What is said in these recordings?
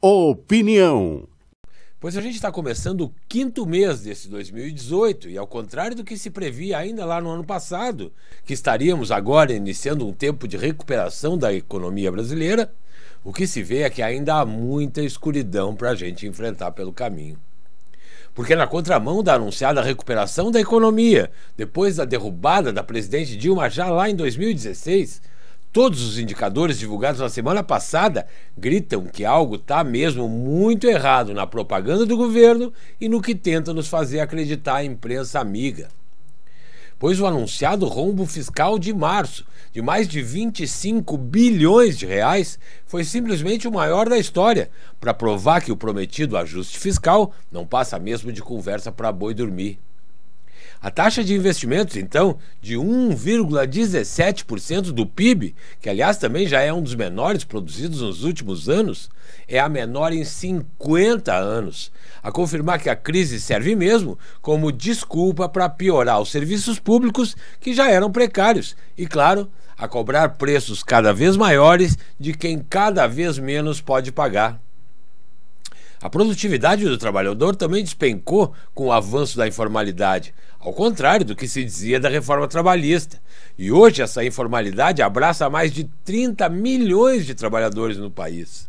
Opinião. Pois a gente está começando o quinto mês desse 2018 e, ao contrário do que se previa ainda lá no ano passado, que estaríamos agora iniciando um tempo de recuperação da economia brasileira, o que se vê é que ainda há muita escuridão para a gente enfrentar pelo caminho. Porque, na contramão da anunciada recuperação da economia, depois da derrubada da presidente Dilma já lá em 2016, Todos os indicadores divulgados na semana passada gritam que algo está mesmo muito errado na propaganda do governo e no que tenta nos fazer acreditar a imprensa amiga. Pois o anunciado rombo fiscal de março, de mais de 25 bilhões de reais, foi simplesmente o maior da história, para provar que o prometido ajuste fiscal não passa mesmo de conversa para boi dormir. A taxa de investimentos, então, de 1,17% do PIB, que aliás também já é um dos menores produzidos nos últimos anos, é a menor em 50 anos. A confirmar que a crise serve mesmo como desculpa para piorar os serviços públicos que já eram precários e, claro, a cobrar preços cada vez maiores de quem cada vez menos pode pagar. A produtividade do trabalhador também despencou com o avanço da informalidade, ao contrário do que se dizia da reforma trabalhista. E hoje essa informalidade abraça mais de 30 milhões de trabalhadores no país.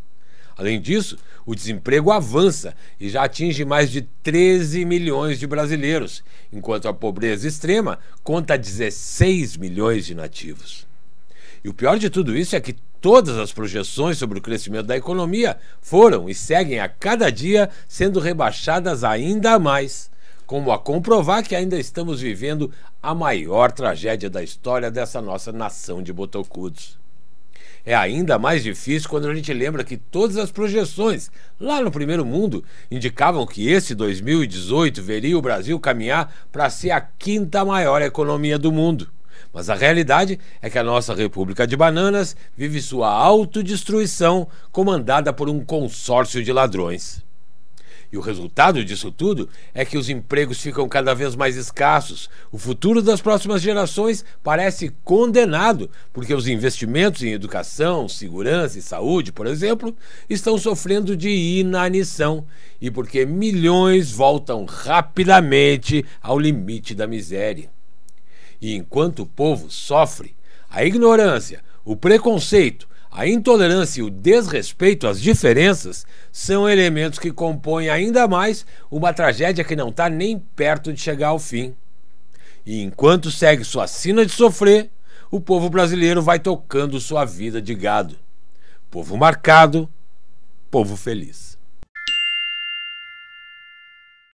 Além disso, o desemprego avança e já atinge mais de 13 milhões de brasileiros, enquanto a pobreza extrema conta 16 milhões de nativos. E o pior de tudo isso é que todas as projeções sobre o crescimento da economia foram e seguem a cada dia sendo rebaixadas ainda mais, como a comprovar que ainda estamos vivendo a maior tragédia da história dessa nossa nação de botocudos. É ainda mais difícil quando a gente lembra que todas as projeções lá no primeiro mundo indicavam que esse 2018 veria o Brasil caminhar para ser a quinta maior economia do mundo. Mas a realidade é que a nossa República de Bananas vive sua autodestruição comandada por um consórcio de ladrões. E o resultado disso tudo é que os empregos ficam cada vez mais escassos. O futuro das próximas gerações parece condenado, porque os investimentos em educação, segurança e saúde, por exemplo, estão sofrendo de inanição e porque milhões voltam rapidamente ao limite da miséria. E enquanto o povo sofre, a ignorância, o preconceito, a intolerância e o desrespeito às diferenças são elementos que compõem ainda mais uma tragédia que não está nem perto de chegar ao fim. E enquanto segue sua sina de sofrer, o povo brasileiro vai tocando sua vida de gado. Povo marcado, povo feliz.